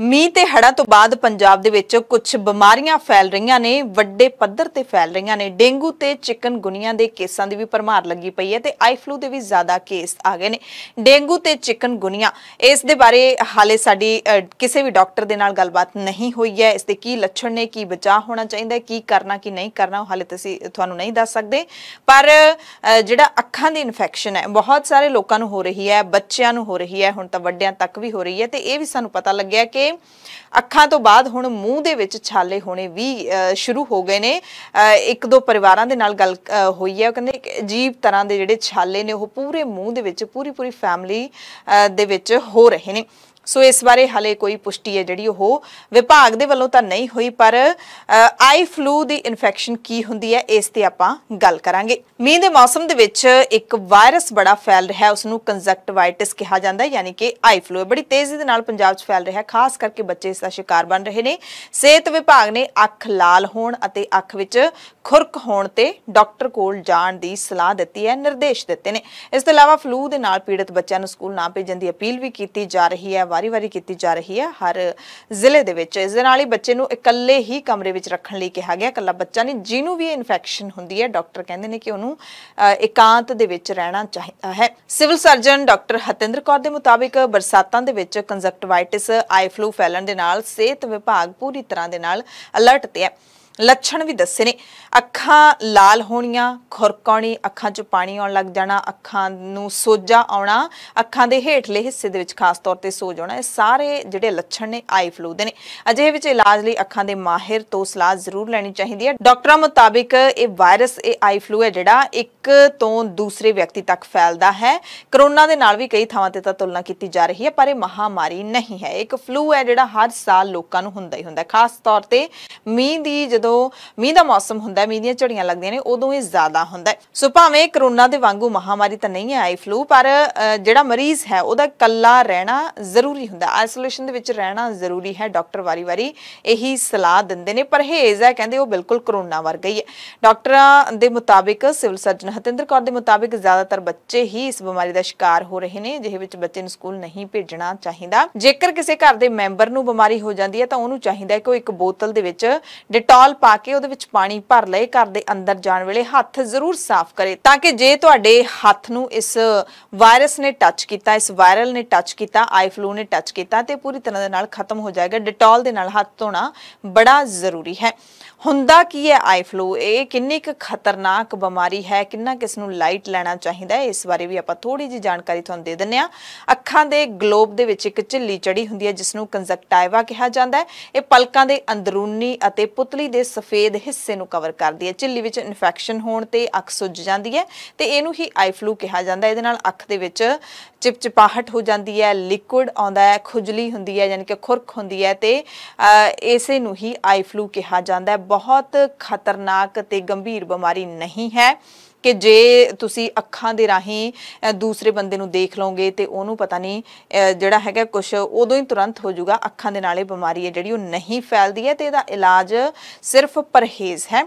ਮੀਂਹ ਤੇ ਹੜ੍ਹਾਂ ਤੋਂ ਬਾਅਦ ਪੰਜਾਬ ਦੇ ਵਿੱਚ ਕੁਝ ਬਿਮਾਰੀਆਂ ਫੈਲ ਰਹੀਆਂ ਨੇ ਵੱਡੇ ਪੱਧਰ ਤੇ ਫੈਲ ਰਹੀਆਂ ਨੇ ਡੇਂਗੂ ਤੇ ਚਿਕਨ ਗੁਨੀਆ ਦੇ ਕੇਸਾਂ ਦੀ ਵੀ ਪਰਮਾਰ ਲੱਗੀ ਪਈ ਹੈ ਤੇ ਆਈ ਫਲੂ ਦੇ ਵੀ ਜ਼ਿਆਦਾ ਕੇਸ ਆ ਗਏ ਨੇ ਡੇਂਗੂ ਤੇ ਚਿਕਨ ਗੁਨੀਆ ਇਸ ਦੇ ਬਾਰੇ ਹਾਲੇ ਸਾਡੀ ਕਿਸੇ ਵੀ ਡਾਕਟਰ ਦੇ ਨਾਲ ਗੱਲਬਾਤ ਨਹੀਂ ਹੋਈ ਹੈ ਇਸ ਦੇ ਕੀ ਲੱਛਣ ਨੇ ਕੀ ਬਚਾਅ ਹੋਣਾ ਚਾਹੀਦਾ ਕੀ ਕਰਨਾ ਕੀ ਨਹੀਂ ਕਰਨਾ ਹਾਲੇ ਤੁਸੀਂ ਤੁਹਾਨੂੰ ਨਹੀਂ ਦੱਸ ਸਕਦੇ ਪਰ ਜਿਹੜਾ ਅੱਖਾਂ ਦੀ ਇਨਫੈਕਸ਼ਨ ਹੈ ਬਹੁਤ ਸਾਰੇ ਲੋਕਾਂ ਨੂੰ ਹੋ ਰਹੀ ਹੈ ਬੱਚਿਆਂ ਨੂੰ ਹੋ ਰਹੀ ਹੈ ਹੁਣ ਤਾਂ ਵੱਡਿਆਂ ਤੱਕ ਵੀ ਹੋ ਰਹੀ ਹੈ ਤੇ ਇਹ ਵੀ ਸਾਨੂੰ ਪਤਾ ਲੱਗਿਆ ਕਿ ਤੇ ਅੱਖਾਂ ਤੋਂ ਬਾਅਦ ਹੁਣ ਮੂੰਹ ਦੇ ਵਿੱਚ ਛਾਲੇ ਹੋਣੇ ਵੀ ਸ਼ੁਰੂ ਹੋ ਗਏ ਨੇ ਇੱਕ ਦੋ ਪਰਿਵਾਰਾਂ ਦੇ ਨਾਲ ਗੱਲ ਹੋਈ ਹੈ ਉਹ ਕਹਿੰਦੇ ਅਜੀਬ ਤਰ੍ਹਾਂ ਦੇ ਜਿਹੜੇ ਛਾਲੇ ਨੇ ਉਹ ਪੂਰੇ ਮੂੰਹ ਦੇ ਵਿੱਚ ਪੂਰੀ ਪੂਰੀ ਫੈਮਿਲੀ ਦੇ ਵਿੱਚ ਹੋ ਰਹੇ ਨੇ ਸੋ ਇਸ ਬਾਰੇ ਹਲੇ ਕੋਈ ਪੁਸ਼ਟੀ ਹੈ ਜਿਹੜੀ ਉਹ ਵਿਭਾਗ ਦੇ ਵੱਲੋਂ ਤਾਂ ਨਹੀਂ ਹੋਈ ਪਰ ਆਈ ਫਲੂ ਦੀ ਇਨਫੈਕਸ਼ਨ ਕੀ ਹੁੰਦੀ ਹੈ ਇਸ ਤੇ ਆਪਾਂ ਗੱਲ ਕਰਾਂਗੇ ਮੀਂਹ ਦੇ ਮੌਸਮ ਦੇ ਵਿੱਚ ਇੱਕ ਵਾਇਰਸ ਬੜਾ ਫੈਲ ਰਿਹਾ ਹੈ ਉਸ ਨੂੰ ਕੰਜੈਕਟਿਵਾਈਟਿਸ ਕਿਹਾ ਜਾਂਦਾ ਹੈ ਯਾਨੀ ਕਿ ਆਈ ਫਲੂ ਬੜੀ ਤੇਜ਼ੀ ਦੇ ਨਾਲ ਪੰਜਾਬ 'ਚ ਫੈਲ ਰਿਹਾ ਹੈ ਖਾਸ ਕਰਕੇ ਬੱਚੇ ਇਸ ਦਾ ਸ਼ਿਕਾਰ ਬਣ ਰਹੇ ਨੇ ਸਿਹਤ ਵਿਭਾਗ ਨੇ ਅੱਖ ਲਾਲ ਹੋਣ ਅਤੇ ਅੱਖ ਵਿੱਚ ਖੁਰਕ ਹੋਣ ਤੇ ਡਾਕਟਰ ਕੋਲ ਜਾਣ ਦੀ ਸਲਾਹ ਦਿੱਤੀ ਹੈ ਨਿਰਦੇਸ਼ ਦਿੱਤੇ ਨੇ ਇਸ ਤੋਂ ਇਲਾਵਾ ਫਲੂ ਦੇ ਨਾਲ ਪੀੜਤ ਬੱਚਿਆਂ ਨੂੰ ਸਕੂਲ ਨਾ ਭੇਜਣ ਦੀ ਅਪੀਲ ਵੀ ਕੀਤੀ ਜਾ ਰਹੀ ਹੈ ਵਾਰੀ-ਵਾਰੀ ਕੀਤੀ ਜਾ ਰਹੀ ਹੈ ਹਰ ਜ਼ਿਲ੍ਹੇ ਦੇ ਵਿੱਚ ਇਸ ਦੇ ਨਾਲ ਹੀ ਬੱਚੇ ਨੂੰ ਇਕੱਲੇ ਹੀ ਕਮਰੇ ਵਿੱਚ ਰੱਖਣ ਲਈ ਕਿਹਾ ਗਿਆ ਇਕੱਲਾ ਬੱਚਾ ਨਹੀਂ ਜਿਹਨੂੰ ਵੀ ਇਨਫੈਕਸ਼ਨ ਹੁੰਦੀ ਹੈ ਡਾਕਟਰ ਕਹਿੰਦੇ ਨੇ ਕਿ ਉਹਨੂੰ ਇਕਾਂਤ ਦੇ ਵਿੱਚ ਰਹਿਣਾ ਚਾਹੀਦਾ ਹੈ civil surgeon doctor Hatinder Kaur ਦੇ ਮੁਤਾਬਿਕ ਬਰਸਾਤਾਂ ਦੇ ਵਿੱਚ ਕੰਜਕਟਿਵਾਈਟਿਸ ਆਈ ਫਲੂ ਫੈਲਣ ਦੇ ਨਾਲ ਸਿਹਤ ਵਿਭਾਗ ਪੂਰੀ ਤਰ੍ਹਾਂ ਦੇ ਨਾਲ ਅਲਰਟ ਤੇ ਹੈ ਲੱਛਣ ਵੀ ਦੱਸੇ ਨੇ ਅੱਖਾਂ ਲਾਲ ਹੋਣੀਆਂ ਖੁਰਕਾਉਣੀ ਅੱਖਾਂ 'ਚ ਪਾਣੀ ਆਉਣ ਲੱਗ ਜਾਣਾ ਅੱਖਾਂ ਨੂੰ ਸੋਜਾ ਆਉਣਾ ਅੱਖਾਂ ਦੇ ਹੇਠਲੇ ਹਿੱਸੇ ਦੇ ਵਿੱਚ ਖਾਸ ਤੌਰ ਤੇ ਸੋਜ ਆਉਣਾ ਇਹ ਸਾਰੇ ਜਿਹੜੇ ਲੱਛਣ ਨੇ ਆਈ ਫਲੂ ਦੇ ਨੇ ਅਜਿਹੇ ਵਿੱਚ ਇਲਾਜ ਲਈ ਅੱਖਾਂ ਦੇ ਮਾਹਿਰ ਤੋਂ ਸਲਾਹ ਜ਼ਰੂਰ ਲੈਣੀ ਚਾਹੀਦੀ ਹੈ ਡਾਕਟਰਾਂ ਮੁਤਾਬਿਕ ਇਹ ਵਾਇਰਸ ਇਹ ਆਈ ਫਲੂ ਹੈ ਜਿਹੜਾ ਇੱਕ ਤੋਂ ਦੂਸਰੇ ਵਿਅਕਤੀ ਤੱਕ ਫੈਲਦਾ ਹੈ ਕਰੋਨਾ ਦੇ ਨਾਲ ਵੀ ਕਈ ਥਾਵਾਂ ਤੇ ਤਾਂ ਤੁਲਨਾ ਕੀਤੀ ਜਾ ਰਹੀ ਹੈ ਪਰ ਇਹ ਮਹਾਮਾਰੀ ਨਹੀਂ ਹੈ ਇੱਕ ਫਲੂ ਹੈ ਜਿਹੜਾ ਹਰ ਸਾਲ ਲੋਕਾਂ ਨੂੰ ਹੁੰਦਾ ਹੀ ਹੁੰਦਾ ਖਾਸ ਤੌਰ ਤੇ ਮੀਂਹ ਦੀ ਜਦੋਂ ਮੀਂਹ ਦਾ ਮੌਸਮ ਹੁੰਦਾ ਹੈ ਮੀਂਹ ਦੀਆਂ ਝੜੀਆਂ ਲੱਗਦੀਆਂ ਨੇ ਉਦੋਂ ਇਹ ਜ਼ਿਆਦਾ ਹੁੰਦਾ ਹੈ ਸੋ ਭਾਵੇਂ ਕਰੋਨਾ ਦੇ ਵਾਂਗੂ ਮਹਾਮਾਰੀ ਤਾਂ ਨਹੀਂ ਆਈ ਫਲੂ ਪਰ ਜਿਹੜਾ ਮਰੀਜ਼ ਹੈ ਉਹਦਾ ਕੱਲਾ ਰਹਿਣਾ ਜ਼ਰੂਰੀ ਹੁੰਦਾ ਆਈਸੋਲੇਸ਼ਨ ਦੇ ਵਿੱਚ ਰਹਿਣਾ ਜ਼ਰੂਰੀ ਹੈ ਡਾਕਟਰ ਵਾਰੀ-ਵਾਰੀ ਇਹੀ ਸਲਾਹ ਦਿੰਦੇ ਨੇ ਪਰਹੇਜ਼ ਹੈ ਕਹਿੰਦੇ ਉਹ ਬਿਲਕੁਲ ਕਰੋਨਾ ਵਰਗਾ ਹੈ ਡਾਕਟਰਾਂ ਦੇ ਮੁਤਾਬਿਕ ਸਿਵਲ ਸਰਜਨ ਹਤਿੰਦਰ ਕੌਰ ਦੇ ਮੁਤਾਬਿਕ ਜ਼ਿਆਦਾਤਰ ਬੱਚੇ ਹੀ ਇਸ ਬਿਮਾਰੀ ਦਾ ਸ਼ਿਕਾਰ ਹੋ ਰਹੇ ਨੇ ਜਿਹੇ ਵਿੱਚ ਬੱਚੇ ਨੂੰ ਸਕੂਲ ਨਹੀਂ ਭੇਜਣਾ ਚਾਹੀਦਾ ਜੇਕਰ ਕਿਸੇ ਘਰ ਦੇ ਮੈਂਬਰ ਨੂੰ ਬਿਮਾਰੀ ਹੋ ਜਾਂਦੀ ਹੈ ਤਾਂ ਉਹਨੂੰ ਚਾਹੀਦਾ ਹੈ ਕਿ ਉਹ ਇੱਕ ਬੋਤਲ ਦੇ ਵਿੱਚ ਡਿਟੋਲ ਪਾ ਕੇ ਉਹਦੇ ਵਿੱਚ ਪਾਣੀ ਭਰ ਲਏ ਘਰ ਦੇ ਅੰਦਰ ਜਾਣ ਵੇਲੇ ਹੱਥ ਜ਼ਰੂਰ ਸਾਫ਼ ਕਰੇ ਤਾਂ ਕਿ ਜੇ ਤੁਹਾਡੇ ਹੱਥ ਨੂੰ ਇਸ ਵਾਇਰਸ ਨੇ ਟੱਚ ਕੀਤਾ ਇਸ ਵਾਇਰਲ ਨੇ ਟੱਚ ਕੀਤਾ ਆਈ ਫਲੂ ਨੇ ਟੱਚ ਕੀਤਾ ਤੇ ਪੂਰੀ ਤਰ੍ਹਾਂ ਦੇ ਨਾਲ ਖਤਮ ਹੋ ਜਾਏਗਾ ਡਿਟੋਲ ਦੇ ਨਾਲ ਹੱਥ ਧੋਣਾ ਬੜਾ ਜ਼ਰੂਰੀ ਹੈ ਹੁੰਦਾ ਕੀ ਹੈ ਆਈ ਫਲੂ ਇਹ ਕਿੰਨੀ ਕੁ ਖਤਰਨਾਕ ਬਿਮਾਰੀ ਹੈ ਕਿੰਨਾ ਕਿਸ ਨੂੰ ਲਾਈਟ ਲੈਣਾ ਚਾਹੀਦਾ ਹੈ ਇਸ ਬਾਰੇ ਵੀ ਆਪਾਂ ਥੋੜੀ ਜੀ ਜਾਣਕਾਰੀ ਤੁਹਾਨੂੰ ਦੇ ਦਿੰਨੇ ਆ ਅੱਖਾਂ ਦੇ ਗਲੋਬ ਦੇ ਵਿੱਚ ਇੱਕ ਝਿੱਲੀ ਚੜੀ ਹੁੰਦੀ ਹੈ ਜਿਸ ਨੂੰ ਕੰਜ਼ਕਟਾਈਵਾ ਕਿਹਾ ਜਾਂਦਾ ਹੈ ਇਹ ਪਲਕਾਂ ਦੇ ਅੰਦਰੂਨੀ ਅਤੇ ਪੁਤਲੀ ਦੇ ਸਫੇਦ ਹਿੱਸੇ ਨੂੰ ਕਵਰ ਕਰਦੀ ਹੈ ਝਿੱਲੀ ਵਿੱਚ ਇਨਫੈਕਸ਼ਨ ਹੋਣ ਤੇ ਅੱਖ ਸੁੱਜ ਜਾਂਦੀ ਹੈ ਤੇ ਇਹਨੂੰ ਹੀ ਆਈ ਫਲੂ ਕਿਹਾ ਜਾਂਦਾ ਇਹਦੇ ਨਾਲ ਅੱਖ ਦੇ ਵਿੱਚ ਚਿਪਚਿਪਾਹਟ ਹੋ ਜਾਂਦੀ ਹੈ ਲਿਕਵਿਡ ਆਉਂਦਾ ਹੈ ਖੁਜਲੀ ਹੁੰਦੀ ਹੈ ਯਾਨੀ ਕਿ ਖੁਰਕ ਹੁੰਦੀ ਹੈ ਤੇ ਇਸੇ ਨੂੰ ਹੀ ਆਈ ਫਲੂ ਕਿਹਾ ਜਾਂਦਾ ਹੈ ਬਹੁਤ ਖਤਰਨਾਕ ਤੇ ਗੰਭੀਰ ਬਿਮਾਰੀ ਨਹੀਂ ਹੈ ਕਿ ਜੇ ਤੁਸੀਂ ਅੱਖਾਂ ਦੇ ਰਾਹੀਂ ਦੂਸਰੇ ਬੰਦੇ ਨੂੰ ਦੇਖ ਲਓਗੇ ਤੇ ਉਹਨੂੰ ਪਤਾ ਨਹੀਂ ਜਿਹੜਾ ਹੈਗਾ ਕੁਝ ਉਦੋਂ ਹੀ ਤੁਰੰਤ ਹੋ ਜਾਊਗਾ ਅੱਖਾਂ ਦੇ ਨਾਲ ਬਿਮਾਰੀ ਹੈ ਜਿਹੜੀ ਉਹ ਨਹੀਂ ਫੈਲਦੀ ਹੈ ਤੇ ਇਹਦਾ ਇਲਾਜ ਸਿਰਫ ਪਰਹੇਜ਼ ਹੈ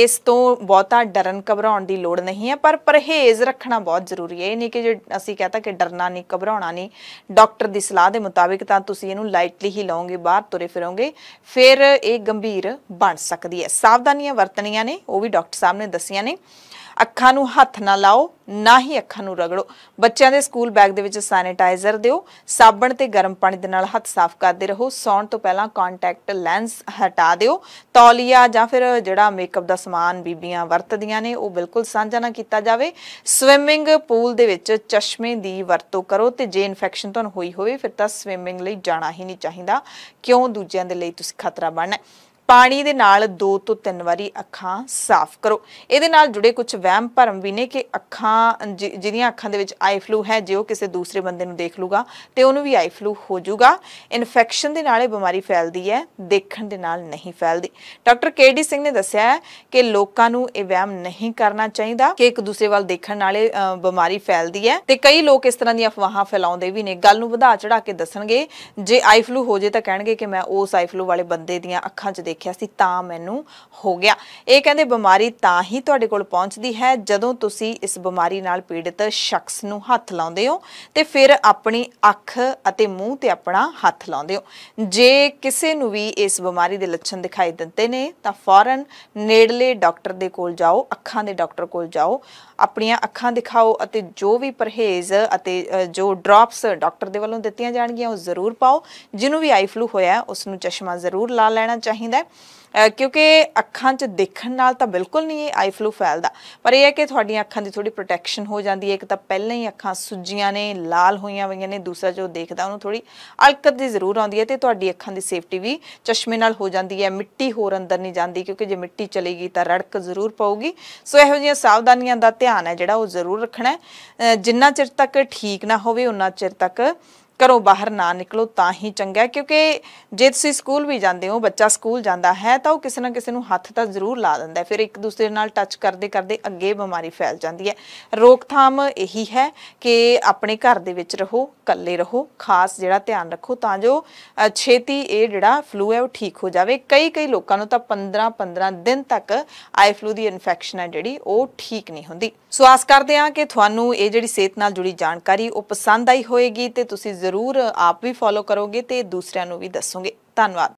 ਇਸ ਤੋਂ ਬਹੁਤਾ ਡਰਨ ਘਬਰਾਉਣ ਦੀ ਲੋੜ ਨਹੀਂ ਹੈ ਪਰ ਪਰਹੇਜ਼ ਰੱਖਣਾ ਬਹੁਤ ਜ਼ਰੂਰੀ ਹੈ ਇਹ ਨਹੀਂ ਕਿ ਜੇ ਅਸੀਂ ਕਹਤਾ ਕਿ ਡਰਨਾ ਨਹੀਂ ਘਬਰਾਉਣਾ ਨਹੀਂ ਡਾਕਟਰ ਦੀ ਸਲਾਹ ਦੇ ਮੁਤਾਬਿਕ ਤਾਂ ਤੁਸੀਂ ਇਹਨੂੰ ਲਾਈਟਲੀ ਹੀ ਲਓਗੇ ਬਾਹਰ ਤੁਰੇ ਫਿਰੋਗੇ ਫਿਰ ਇਹ ਗੰਭੀਰ ਬਣ ਸਕਦੀ ਹੈ ਸਾਵਧਾਨੀਆਂ ਵਰਤਣੀਆਂ ਨੇ ਉਹ ਵੀ ਡਾਕਟਰ ਸਾਹਿਬ ਨੇ ਦੱਸੀਆਂ ਨੇ ਅੱਖਾਂ ਨੂੰ ਹੱਥ ਨਾ ਲਾਓ ਨਾ ਹੀ ਅੱਖਾਂ ਨੂੰ ਰਗੜੋ ਬੱਚਿਆਂ ਦੇ ਸਕੂਲ ਬੈਗ ਦੇ ਵਿੱਚ ਸੈਨੀਟਾਈਜ਼ਰ ਦਿਓ ਸਾਬਣ ਤੇ ਗਰਮ ਪਾਣੀ ਦੇ ਨਾਲ ਹੱਥ ਸਾਫ਼ ਕਰਦੇ ਰਹੋ ਸੌਣ ਤੋਂ ਪਹਿਲਾਂ ਕੰਟੈਕਟ ਲੈਂਸ ਹਟਾ ਦਿਓ ਤੌਲੀਆ ਜਾਂ ਫਿਰ ਜਿਹੜਾ ਮੇਕਅਪ ਦਾ ਸਮਾਨ ਬੀਬੀਆਂ ਵਰਤਦੀਆਂ ਨੇ ਉਹ ਬਿਲਕੁਲ ਸਾਂਝਾ ਨਾ ਕੀਤਾ ਜਾਵੇ ਸਵਿਮਿੰਗ ਪੂਲ ਦੇ ਵਿੱਚ ਚਸ਼ਮੇ ਦੀ ਵਰਤੋਂ ਕਰੋ ਤੇ ਜੇ ਇਨਫੈਕਸ਼ਨ ਤੁਹਾਨੂੰ ਹੋਈ ਹੋਵੇ ਫਿਰ ਤਾਂ ਸਵਿਮਿੰਗ ਲਈ ਜਾਣਾ ਹੀ ਨਹੀਂ ਚਾਹੀਦਾ ਕਿਉਂ ਦੂਜਿਆਂ ਦੇ ਲਈ ਤੁਸੀਂ ਖਤਰਾ ਬਣਨਾ ਪਾਣੀ ਦੇ ਨਾਲ 2 ਤੋਂ 3 ਵਾਰੀ ਅੱਖਾਂ ਸਾਫ਼ ਕਰੋ ਇਹਦੇ ਨਾਲ ਜੁੜੇ ਕੁਝ ਵਹਿਮ ਭਰਮ ਵੀ ਨੇ ਕਿ ਅੱਖਾਂ ਜਿਹਦੀਆਂ ਅੱਖਾਂ ਦੇ ਵਿੱਚ ਆਈ ਫਲੂ ਹੈ ਜੇ ਉਹ ਕਿਸੇ ਦੂਸਰੇ ਬੰਦੇ ਨੂੰ ਦੇਖ ਲੂਗਾ ਤੇ ਉਹਨੂੰ ਵੀ ਆਈ ਫਲੂ ਹੋ ਜਾਊਗਾ ਇਨਫੈਕਸ਼ਨ ਦੇ ਨਾਲ ਇਹ ਬਿਮਾਰੀ ਫੈਲਦੀ ਹੈ ਦੇਖਣ ਦੇ ਨਾਲ ਨਹੀਂ ਫੈਲਦੀ ਡਾਕਟਰ ਕੇ ਡੀ ਸਿੰਘ ਨੇ ਦੱਸਿਆ ਹੈ ਕਿ ਲੋਕਾਂ ਨੂੰ ਇਹ ਵਹਿਮ ਨਹੀਂ ਕਰਨਾ ਚਾਹੀਦਾ ਕਿ ਇੱਕ ਦੂਸਰੇ ਵੱਲ ਦੇਖਣ ਨਾਲ ਇਹ ਬਿਮਾਰੀ ਫੈਲਦੀ ਹੈ ਤੇ ਕਈ ਲੋਕ ਇਸ ਤਰ੍ਹਾਂ ਦੀਆਂ ਅਫਵਾਹਾਂ ਫੈਲਾਉਂਦੇ ਵੀ ਨੇ ਗੱਲ ਨੂੰ ਵਧਾ ਚੜਾ ਕੇ ਦੱਸਣਗੇ ਜੇ ਆਈ ਫਲੂ ਹੋ ਜੇ ਤਾਂ ਕਹਿਣਗੇ ਕਿ ਮੈਂ ਉਸ ਆਈ ਫਲੂ ਵਾਲੇ ਬੰਦੇ ਦੀਆਂ ਅੱਖਾਂ 'ਚ ਦੇਖਿਆ ਸੀ ਤਾਂ ਮੈਨੂੰ ਹੋ ਗਿਆ ਇਹ ਕਹਿੰਦੇ ਬਿਮਾਰੀ ਤਾਂ ਹੀ ਤੁਹਾਡੇ ਕੋਲ ਪਹੁੰਚਦੀ ਹੈ ਜਦੋਂ ਤੁਸੀਂ ਇਸ ਬਿਮਾਰੀ ਨਾਲ ਪੀੜਿਤ ਸ਼ਖਸ ਨੂੰ ਹੱਥ ਲਾਉਂਦੇ ਹੋ ਤੇ ਫਿਰ ਆਪਣੀ ਅੱਖ ਅਤੇ ਮੂੰਹ ਤੇ ਆਪਣਾ ਹੱਥ ਲਾਉਂਦੇ ਹੋ ਜੇ ਕਿਸੇ ਨੂੰ ਵੀ ਇਸ ਬਿਮਾਰੀ ਦੇ ਲੱਛਣ ਦਿਖਾਈ ਦਿੰਦੇ ਨੇ ਤਾਂ ਫੌਰਨ ਨੇੜਲੇ ਡਾਕਟਰ ਦੇ ਕੋਲ ਜਾਓ ਅੱਖਾਂ ਦੇ ਡਾਕਟਰ ਕੋਲ ਜਾਓ ਆਪਣੀਆਂ ਅੱਖਾਂ ਦਿਖਾਓ ਅਤੇ ਜੋ ਵੀ ਪਰਹੇਜ਼ ਅਤੇ ਜੋ ਡ੍ਰੌਪਸ ਡਾਕਟਰ ਦੇ ਵੱਲੋਂ ਦਿੱਤੀਆਂ ਜਾਣਗੀਆਂ ਉਹ ਜ਼ਰੂਰ ਪਾਓ ਜਿਹਨੂੰ ਵੀ ਆਈ ਫਲੂ ਹੋਇਆ ਉਸ ਨੂੰ ਚਸ਼ਮਾ ਜ਼ਰੂਰ ਲਾ ਲੈਣਾ ਚਾਹੀਦਾ ਕਿਉਂਕਿ ਅੱਖਾਂ 'ਚ ਦੇਖਣ ਨਾਲ ਤਾਂ ਬਿਲਕੁਲ ਨਹੀਂ ਇਹ ਆਈ ਫਲੂ ਫੈਲਦਾ ਪਰ ਇਹ ਹੈ ਕਿ ਤੁਹਾਡੀਆਂ ਅੱਖਾਂ ਦੀ ਥੋੜੀ ਪ੍ਰੋਟੈਕਸ਼ਨ ਹੋ ਜਾਂਦੀ ਹੈ ਇੱਕ ਤਾਂ ਪਹਿਲਾਂ ਹੀ ਅੱਖਾਂ ਸੁੱਜੀਆਂ ਨੇ ਲਾਲ ਹੋਈਆਂ ਹੋਈਆਂ ਨੇ ਦੂਸਰਾ ਜੋ ਦੇਖਦਾ ਉਹਨੂੰ ਥੋੜੀ ਅਲਕਤ ਦੀ ਜ਼ਰੂਰ ਆਉਂਦੀ ਹੈ ਤੇ ਤੁਹਾਡੀ ਅੱਖਾਂ ਦੀ ਸੇਫਟੀ ਵੀ ਚਸ਼ਮੇ ਨਾਲ ਹੋ ਜਾਂਦੀ ਹੈ ਮਿੱਟੀ ਹੋਰ ਅੰਦਰ ਨਹੀਂ ਜਾਂਦੀ ਕਿਉਂਕਿ ਜੇ ਮਿੱਟੀ ਚਲੇਗੀ ਤਾਂ ਰੜਕ ਜ਼ਰੂਰ ਪਾਉਗੀ ਸੋ ਇਹੋ ਜਿਹੀਆਂ ਸਾਵਧਾਨੀਆਂ ਦਾ ਧਿਆਨ ਹੈ ਜਿਹੜਾ ਉਹ ਜ਼ਰੂਰ ਰੱਖਣਾ ਜਿੰਨਾ ਚਿਰ ਤੱਕ ਠੀਕ ਨਾ ਹੋਵੇ ਉਨਾ ਚਿਰ ਤੱਕ ਘਰੋਂ ਬਾਹਰ ਨਾ ਨਿਕਲੋ ਤਾਂ ਹੀ ਚੰਗਾ ਕਿਉਂਕਿ ਜੇ ਤੁਸੀਂ ਸਕੂਲ ਵੀ ਜਾਂਦੇ ਹੋ ਬੱਚਾ ਸਕੂਲ ਜਾਂਦਾ ਹੈ ਤਾਂ ਉਹ ਕਿਸੇ ਨਾ ਕਿਸੇ ਨੂੰ ਹੱਥ ਤਾਂ ਜ਼ਰੂਰ ਲਾ ਦਿੰਦਾ ਹੈ ਫਿਰ ਇੱਕ ਦੂਸਰੇ ਨਾਲ ਟੱਚ ਕਰਦੇ ਕਰਦੇ ਅੱਗੇ ਬਿਮਾਰੀ ਫੈਲ ਜਾਂਦੀ ਹੈ ਰੋਕਥਾਮ ਇਹੀ ਹੈ ਕਿ ਆਪਣੇ ਘਰ ਦੇ ਵਿੱਚ ਰਹੋ ਇਕੱਲੇ ਰਹੋ ਖਾਸ ਜਿਹੜਾ ਧਿਆਨ ਰੱਖੋ ਤਾਂ ਜੋ ਛੇਤੀ ਇਹ ਜਿਹੜਾ ਫਲੂ ਹੈ ਉਹ ਠੀਕ ਹੋ ਜਾਵੇ ਕਈ ਕਈ ਲੋਕਾਂ ਨੂੰ ਤਾਂ 15 15 ਦਿਨ ਤੱਕ ਆਈ ਫਲੂ ਦੀ ਇਨਫੈਕਸ਼ਨ ਹੈ ਜਿਹੜੀ ਉਹ ਠੀਕ ਨਹੀਂ ਹੁੰਦੀ ਸੋ ਆਸ ਕਰਦੇ ਹਾਂ ਕਿ ਤੁਹਾਨੂੰ ਇਹ ਜਿਹੜੀ ਸਿਹਤ ਨਾਲ ਜੁੜੀ ਜਾਣਕਾਰੀ ਉਹ ਪਸੰਦ ਆਈ ਹੋਵੇਗੀ ਤੇ ਤੁਸੀਂ ਜ਼ਰੂਰ ਆਪ ਵੀ ਫੋਲੋ ਕਰੋਗੇ ਤੇ ਦੂਸਰਿਆਂ ਨੂੰ ਵੀ ਦੱਸੋਗੇ ਧੰਨਵਾਦ